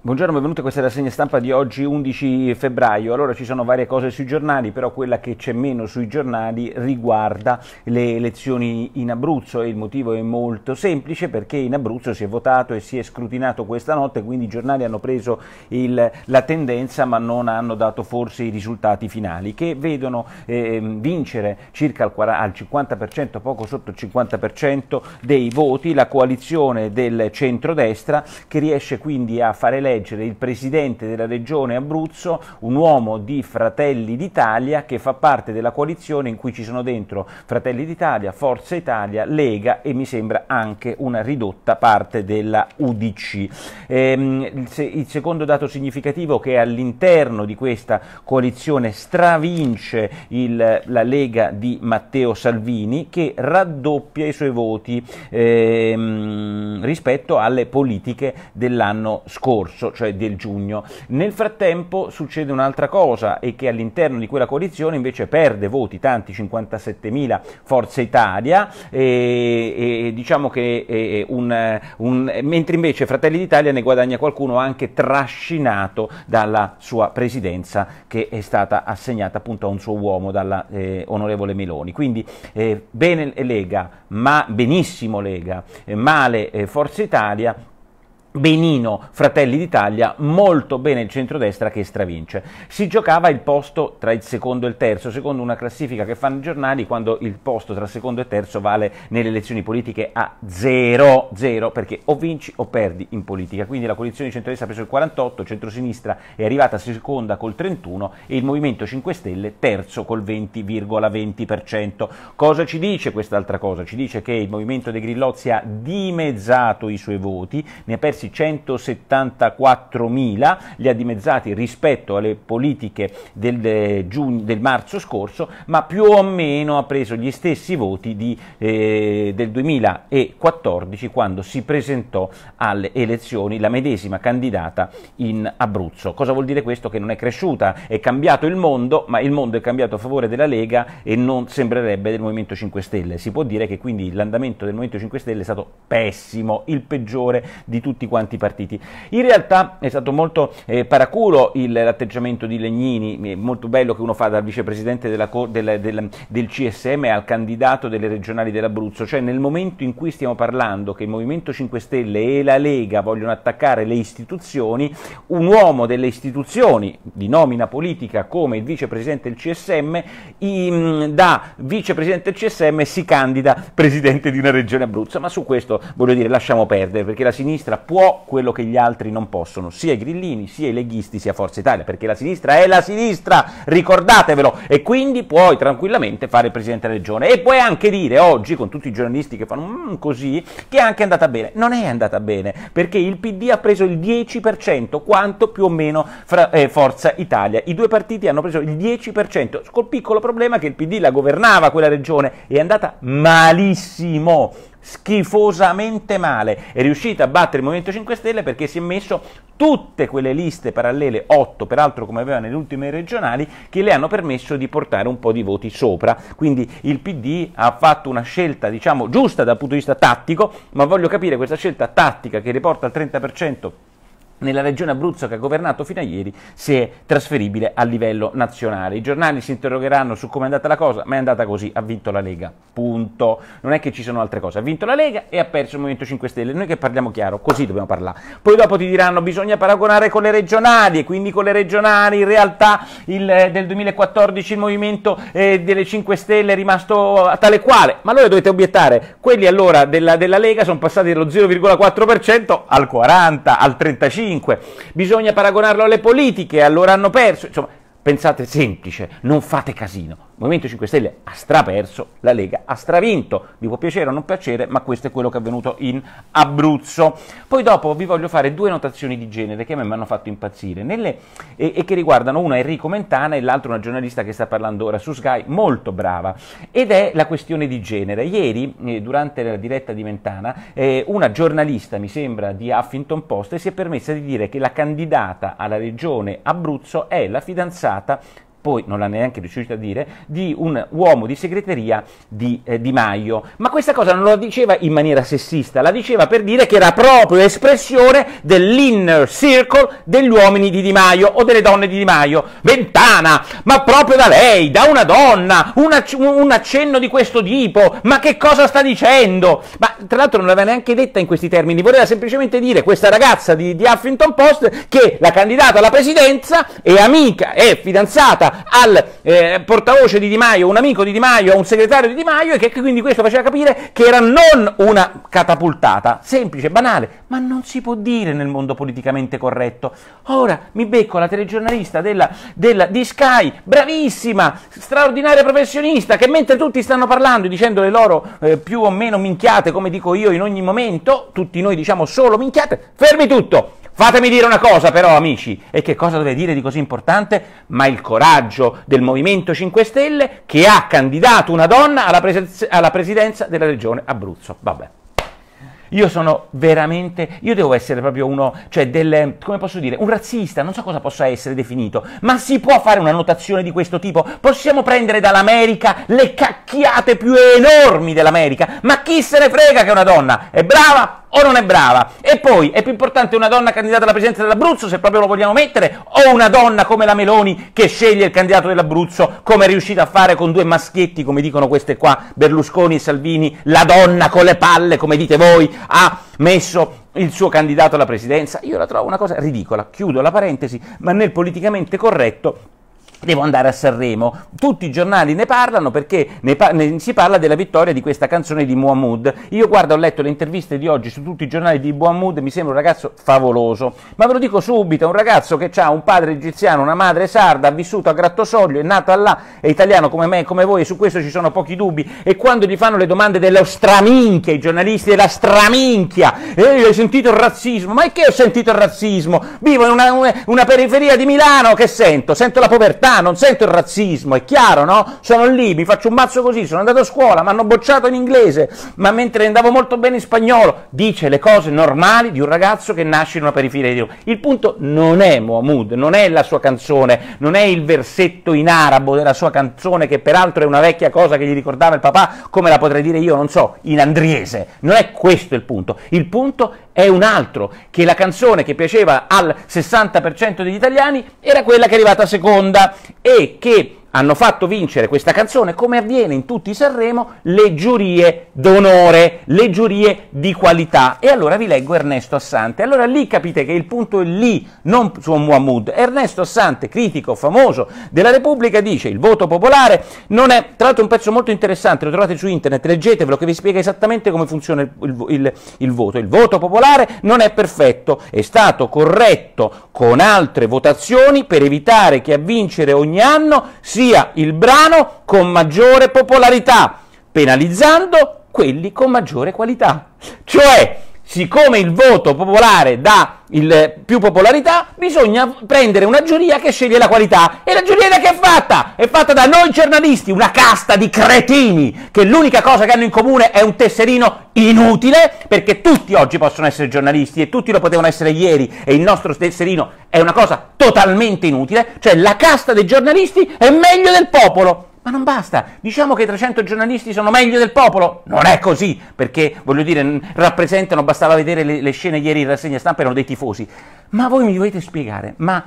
Buongiorno, benvenuti a questa rassegna stampa di oggi 11 febbraio. Allora ci sono varie cose sui giornali, però quella che c'è meno sui giornali riguarda le elezioni in Abruzzo e il motivo è molto semplice perché in Abruzzo si è votato e si è scrutinato questa notte, quindi i giornali hanno preso il, la tendenza ma non hanno dato forse i risultati finali che vedono eh, vincere circa al, 50%, poco sotto il 50% dei voti la coalizione del centrodestra che riesce quindi a fare eleggere eleggere il presidente della regione Abruzzo, un uomo di Fratelli d'Italia che fa parte della coalizione in cui ci sono dentro Fratelli d'Italia, Forza Italia, Lega e mi sembra anche una ridotta parte della UDC. Ehm, il secondo dato significativo è che all'interno di questa coalizione stravince il, la Lega di Matteo Salvini che raddoppia i suoi voti ehm, rispetto alle politiche dell'anno scorso scorso, cioè del giugno. Nel frattempo succede un'altra cosa e che all'interno di quella coalizione invece perde voti, tanti 57.000 Forza Italia, e, e diciamo che un, un, mentre invece Fratelli d'Italia ne guadagna qualcuno anche trascinato dalla sua presidenza che è stata assegnata appunto a un suo uomo dalla eh, onorevole Meloni. Quindi eh, bene Lega, ma benissimo Lega, eh, male eh, Forza Italia Benino, Fratelli d'Italia, molto bene il centrodestra che stravince. Si giocava il posto tra il secondo e il terzo, secondo una classifica che fanno i giornali, quando il posto tra secondo e terzo vale nelle elezioni politiche a zero, zero perché o vinci o perdi in politica. Quindi la coalizione di centrodestra ha preso il 48, centrosinistra è arrivata seconda col 31 e il Movimento 5 Stelle terzo col 20,20%. Cosa ci dice quest'altra cosa? Ci dice che il Movimento dei Grillozzi ha dimezzato i suoi voti, ne ha persi decessi 174.000, li ha dimezzati rispetto alle politiche del, eh, giugno, del, marzo scorso, ma più o meno ha preso gli stessi voti di, eh, del 2014 quando si presentò alle elezioni la medesima candidata in Abruzzo. Cosa vuol dire questo? Che non è cresciuta, è cambiato il mondo, ma il mondo è cambiato a favore della Lega e non sembrerebbe del Movimento 5 Stelle. Si può dire che quindi l'andamento del Movimento 5 Stelle è stato pessimo, il peggiore di tutti quanti i partiti. In realtà è stato molto eh, paraculo il, l'atteggiamento di Legnini, eh, molto bello che uno fa dal vicepresidente della, del, del, del CSM al candidato delle regionali dell'Abruzzo, cioè nel momento in cui stiamo parlando che il Movimento 5 Stelle e la Lega vogliono attaccare le istituzioni, un uomo delle istituzioni di nomina politica come il vicepresidente del CSM, in, da vicepresidente del CSM si candida presidente di una regione Abruzzo, ma su questo voglio dire lasciamo perdere perché la sinistra può può quello che gli altri non possono, sia i grillini, sia i leghisti, sia Forza Italia, perché la sinistra è la sinistra, ricordatevelo, e quindi puoi tranquillamente fare il Presidente della Regione. E puoi anche dire oggi, con tutti i giornalisti che fanno mm, così, che è anche andata bene. Non è andata bene, perché il PD ha preso il 10%, quanto più o meno fra, eh, Forza Italia. I due partiti hanno preso il 10%, col piccolo problema che il PD la governava quella regione, è andata malissimo schifosamente male. È riuscita a battere il Movimento 5 Stelle perché si è messo tutte quelle liste parallele, 8 peraltro come aveva nelle ultime regionali, che le hanno permesso di portare un po' di voti sopra. Quindi il PD ha fatto una scelta, diciamo, giusta dal punto di vista tattico, ma voglio capire questa scelta tattica che riporta al 30% nella regione Abruzzo che ha governato fino a ieri se è trasferibile a livello nazionale. I giornali si interrogheranno su come è andata la cosa, ma è andata così, ha vinto la Lega, punto. Non è che ci sono altre cose, ha vinto la Lega e ha perso il Movimento 5 Stelle, noi che parliamo chiaro, così dobbiamo parlare. Poi dopo ti diranno bisogna paragonare con le regionali e quindi con le regionali in realtà il, eh, del 2014 il Movimento eh, delle 5 Stelle è rimasto tale quale, ma allora dovete obiettare, quelli allora della, della Lega sono passati dallo 0,4% al 40, al 35, 2005, bisogna paragonarlo alle politiche, allora hanno perso, insomma, pensate semplice, non fate casino. Movimento 5 Stelle ha straperso, la Lega ha stravinto. Vi può piacere o non piacere, ma questo è quello che è avvenuto in Abruzzo. Poi dopo vi voglio fare due notazioni di genere che a me mi hanno fatto impazzire nelle, e, e, che riguardano una Enrico Mentana e l'altra una giornalista che sta parlando ora su Sky, molto brava, ed è la questione di genere. Ieri, eh, durante la diretta di Mentana, eh, una giornalista, mi sembra, di Huffington Post si è permessa di dire che la candidata alla regione Abruzzo è la fidanzata poi non l'ha neanche riuscito a dire, di un uomo di segreteria di eh, Di Maio. Ma questa cosa non la diceva in maniera sessista, la diceva per dire che era proprio espressione dell'inner circle degli uomini di Di Maio o delle donne di Di Maio. Ventana, ma proprio da lei, da una donna, una, un accenno di questo tipo, ma che cosa sta dicendo? Ma tra l'altro non l'aveva neanche detta in questi termini, voleva semplicemente dire questa ragazza di, di Huffington Post che la candidata alla presidenza è amica, è fidanzata al eh, portavoce di Di Maio, un amico di Di Maio, a un segretario di Di Maio, e che quindi questo faceva capire che era non una catapultata, semplice, banale, ma non si può dire nel mondo politicamente corretto. Ora mi becco la telegiornalista della, della, di Sky, bravissima, straordinaria professionista, che mentre tutti stanno parlando e dicendo le loro eh, più o meno minchiate, come dico io in ogni momento, tutti noi diciamo solo minchiate, fermi tutto! Fatemi dire una cosa però amici, e che cosa deve dire di così importante? Ma il coraggio coraggio del Movimento 5 Stelle che ha candidato una donna alla, pres- alla presidenza della regione Abruzzo. Vabbè. Io sono veramente, io devo essere proprio uno, cioè del, come posso dire, un razzista, non so cosa possa essere definito, ma si può fare una notazione di questo tipo? Possiamo prendere dall'America le cacchiate più enormi dell'America, ma chi se ne frega che è una donna è brava, o non è brava? E poi è più importante una donna candidata alla presidenza dell'Abruzzo, se proprio lo vogliamo mettere, o una donna come la Meloni che sceglie il candidato dell'Abruzzo, come è riuscita a fare con due maschietti, come dicono queste qua, Berlusconi e Salvini, la donna con le palle, come dite voi, ha messo il suo candidato alla presidenza? Io la trovo una cosa ridicola, chiudo la parentesi, ma nel politicamente corretto Devo andare a Sanremo. Tutti i giornali ne parlano perché ne pa ne si parla della vittoria di questa canzone di Muhammad. Io guardo, ho letto le interviste di oggi su tutti i giornali di Muhammad, e mi sembra un ragazzo favoloso. Ma ve lo dico subito, è un ragazzo che ha un padre egiziano, una madre sarda, ha vissuto a Grattosoglio, è nato là, è italiano come me, e come voi, e su questo ci sono pochi dubbi. E quando gli fanno le domande della straminchia, i giornalisti della straminchia, eh, hai sentito il razzismo? Ma è che ho sentito il razzismo? Vivo in una, una periferia di Milano, che sento? Sento la povertà umiltà, non sento il razzismo, è chiaro, no? Sono lì, mi faccio un mazzo così, sono andato a scuola, mi hanno bocciato in inglese, ma mentre andavo molto bene in spagnolo, dice le cose normali di un ragazzo che nasce in una periferia di Roma. Il punto non è Mohamed, non è la sua canzone, non è il versetto in arabo della sua canzone, che peraltro è una vecchia cosa che gli ricordava il papà, come la potrei dire io, non so, in andriese. Non è questo il punto. Il punto è un altro, che la canzone che piaceva al 60% degli italiani era quella che è arrivata seconda e che hanno fatto vincere questa canzone, come avviene in tutti i Sanremo, le giurie d'onore, le giurie di qualità. E allora vi leggo Ernesto Assante. Allora lì capite che il punto è lì, non su Muhammad. Ernesto Assante, critico famoso della Repubblica, dice il voto popolare non è... Tra l'altro un pezzo molto interessante, lo trovate su internet, leggetevelo che vi spiega esattamente come funziona il, il, il, il voto. Il voto popolare non è perfetto, è stato corretto con altre votazioni per evitare che a vincere ogni anno si sia il brano con maggiore popolarità, penalizzando quelli con maggiore qualità. Cioè, siccome il voto popolare dà il eh, più popolarità, bisogna prendere una giuria che sceglie la qualità. E la giuria da che è fatta? È fatta da noi giornalisti, una casta di cretini, che l'unica cosa che hanno in comune è un tesserino inutile, perché tutti oggi possono essere giornalisti e tutti lo potevano essere ieri, e il nostro tesserino è una cosa totalmente inutile, cioè la casta dei giornalisti è meglio del popolo. Ma non basta, diciamo che i 300 giornalisti sono meglio del popolo, non è così, perché voglio dire, rappresentano, bastava vedere le, le scene ieri in rassegna stampa, erano dei tifosi. Ma voi mi dovete spiegare, ma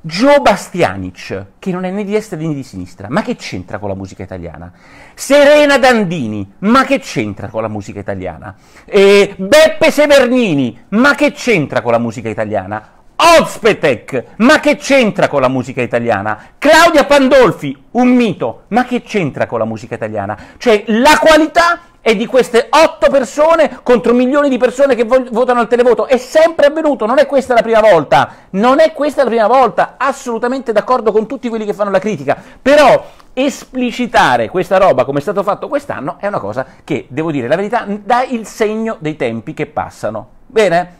Joe Bastianic, che non è né di destra né di sinistra, ma che c'entra con la musica italiana? Serena Dandini, ma che c'entra con la musica italiana? E eh, Beppe Severnini, ma che c'entra con la musica italiana? Ozpetec, ma che c'entra con la musica italiana? Claudia Pandolfi, un mito, ma che c'entra con la musica italiana? Cioè la qualità è di queste otto persone contro milioni di persone che vo- votano al televoto, è sempre avvenuto, non è questa la prima volta, non è questa la prima volta, assolutamente d'accordo con tutti quelli che fanno la critica, però esplicitare questa roba come è stato fatto quest'anno è una cosa che, devo dire la verità, dà il segno dei tempi che passano. Bene?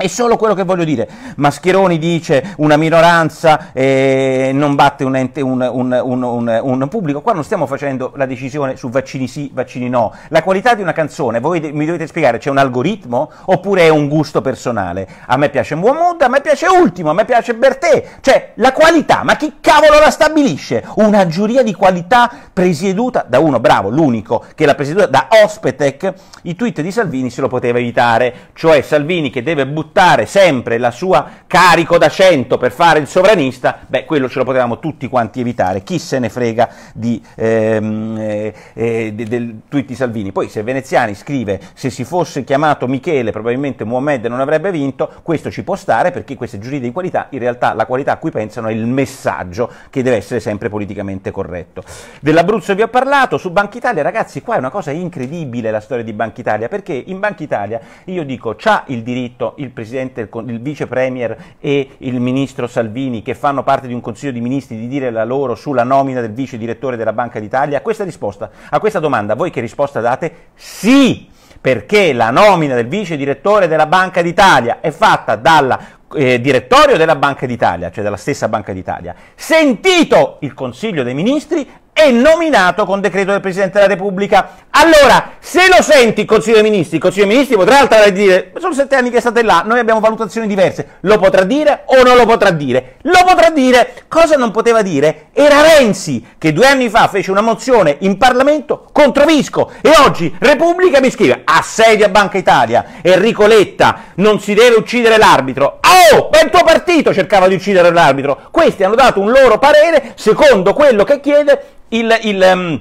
È solo quello che voglio dire. Mascheroni dice una minoranza eh, non batte un, ente, un, un, un, pubblico. Qua non stiamo facendo la decisione su vaccini sì, vaccini no. La qualità di una canzone, voi mi dovete spiegare, c'è un algoritmo oppure è un gusto personale? A me piace Muamud, a me piace Ultimo, a me piace Bertè. Cioè, la qualità, ma chi cavolo la stabilisce? Una giuria di qualità presieduta da uno, bravo, l'unico, che la presieduta da Ospetec. I tweet di Salvini se lo poteva evitare. Cioè Salvini che deve buttare buttare sempre la sua carico da 100 per fare il sovranista, beh, quello ce lo potevamo tutti quanti evitare. Chi se ne frega di, ehm, eh, eh de, del tweet Salvini? Poi, se Veneziani scrive se si fosse chiamato Michele, probabilmente Mohamed non avrebbe vinto, questo ci può stare perché queste giurie di qualità, in realtà, la qualità a cui pensano è il messaggio che deve essere sempre politicamente corretto. Dell'Abruzzo vi ho parlato, su Banca Italia, ragazzi, qua è una cosa incredibile la storia di Banca Italia perché in Banca Italia io dico c'ha il diritto il presidente, il vice premier e il ministro Salvini, che fanno parte di un consiglio di ministri, di dire la loro sulla nomina del vice direttore della Banca d'Italia? A questa risposta, a questa domanda, voi che risposta date? Sì! Perché la nomina del vice direttore della Banca d'Italia è fatta dal eh, direttorio della Banca d'Italia, cioè dalla stessa Banca d'Italia, sentito il Consiglio dei Ministri è nominato con decreto del Presidente della Repubblica. Allora, se lo senti il Consiglio dei Ministri, il Consiglio dei Ministri potrà altrare dire sono sette anni che state là, noi abbiamo valutazioni diverse, lo potrà dire o non lo potrà dire? Lo potrà dire, cosa non poteva dire? Era Renzi che due anni fa fece una mozione in Parlamento contro Visco e oggi Repubblica mi scrive assedia Banca Italia, Enrico Letta non si deve uccidere l'arbitro. Oh, ma il tuo partito cercava di uccidere l'arbitro. Questi hanno dato un loro parere secondo quello che chiede il, il ehm,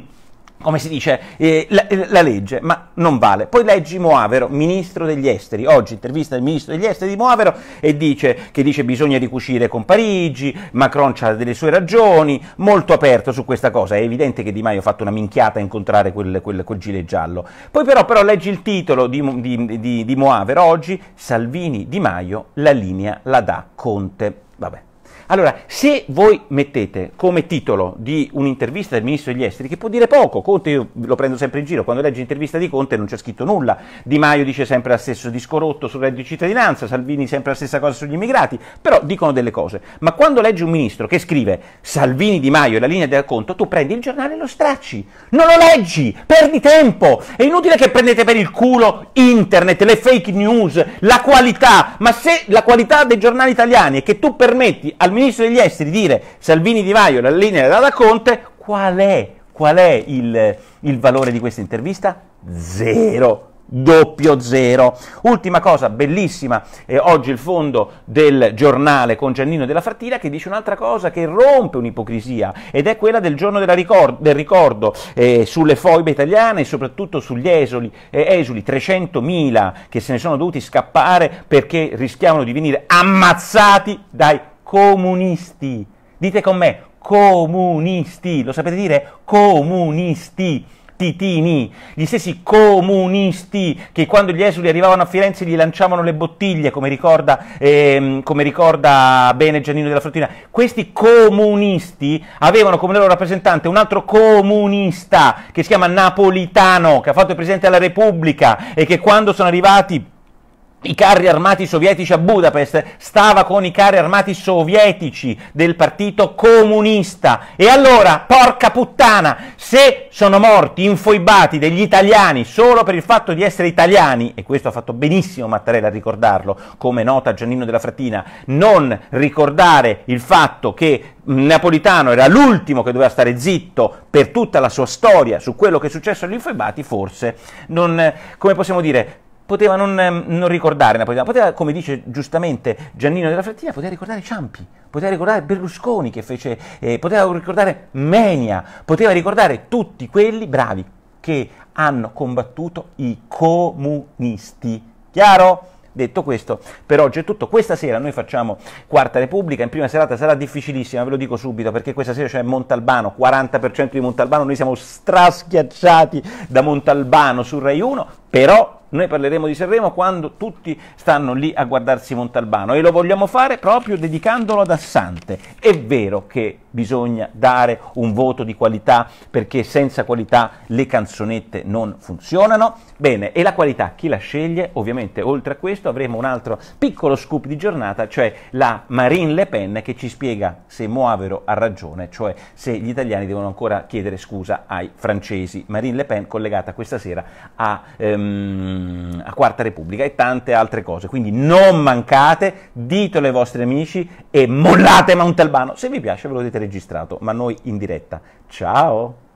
come si dice, eh, la, eh, la, legge, ma non vale. Poi leggi Moavero, ministro degli esteri, oggi intervista il ministro degli esteri di Moavero e dice che dice bisogna ricucire con Parigi, Macron ha delle sue ragioni, molto aperto su questa cosa, è evidente che Di Maio ha fatto una minchiata a incontrare quel, quel, quel gilet giallo. Poi però, però leggi il titolo di, di, di, di Moavero oggi, Salvini Di Maio, la linea la dà Conte. Vabbè. Allora, se voi mettete come titolo di un'intervista del ministro degli esteri, che può dire poco, Conte io lo prendo sempre in giro, quando legge l'intervista di Conte non c'è scritto nulla, Di Maio dice sempre lo stesso disco rotto sul reddito di cittadinanza, Salvini sempre la stessa cosa sugli immigrati, però dicono delle cose. Ma quando leggi un ministro che scrive Salvini, Di Maio e la linea del conto, tu prendi il giornale e lo stracci, non lo leggi, perdi tempo, è inutile che prendete per il culo internet, le fake news, la qualità, ma se la qualità dei giornali italiani è che tu permetti al ministro ministro degli esteri dire Salvini di Maio la linea era da Conte, qual è, qual è il, il valore di questa intervista? Zero doppio zero. Ultima cosa bellissima, eh, oggi il fondo del giornale con Giannino della Frattina che dice un'altra cosa che rompe un'ipocrisia ed è quella del giorno ricor- del ricordo eh, sulle foibe italiane e soprattutto sugli esoli, eh, esuli 300.000 che se ne sono dovuti scappare perché rischiavano di venire ammazzati dai comunisti. Dite con me, comunisti. Lo sapete dire? Comunisti. Titini, gli stessi comunisti che quando gli esuli arrivavano a Firenze gli lanciavano le bottiglie, come ricorda, ehm, come ricorda bene Giannino della Fruttina, questi comunisti avevano come loro rappresentante un altro comunista che si chiama Napolitano, che ha fatto il Presidente della Repubblica e che quando sono arrivati i carri armati sovietici a Budapest, stava con i carri armati sovietici del partito comunista. E allora, porca puttana, se sono morti infoibati degli italiani solo per il fatto di essere italiani, e questo ha fatto benissimo Mattarella a ricordarlo, come nota Giannino della Frattina, non ricordare il fatto che Napolitano era l'ultimo che doveva stare zitto per tutta la sua storia su quello che è successo agli infoibati, forse non, come possiamo dire, poteva non, ehm, non ricordare Napolitano, poteva, come dice giustamente Giannino della Frattina, poteva ricordare Ciampi, poteva ricordare Berlusconi che fece, eh, poteva ricordare Menia, poteva ricordare tutti quelli bravi che hanno combattuto i comunisti. Chiaro? Detto questo, per oggi è tutto. Questa sera noi facciamo Quarta Repubblica, in prima serata sarà difficilissima, ve lo dico subito, perché questa sera c'è Montalbano, 40% di Montalbano, noi siamo straschiacciati da Montalbano su Rai 1, però noi parleremo di Sanremo quando tutti stanno lì a guardarsi Montalbano e lo vogliamo fare proprio dedicandolo ad Assante. È vero che bisogna dare un voto di qualità perché senza qualità le canzonette non funzionano. Bene, e la qualità chi la sceglie? Ovviamente oltre a questo avremo un altro piccolo scoop di giornata, cioè la Marine Le Pen che ci spiega se Moavero ha ragione, cioè se gli italiani devono ancora chiedere scusa ai francesi. Marine Le Pen collegata questa sera a, ehm, a Quarta Repubblica e tante altre cose. Quindi non mancate, ditelo ai vostri amici e mollate Montalbano. Se vi piace ve lo dite registrato, ma noi in diretta. Ciao!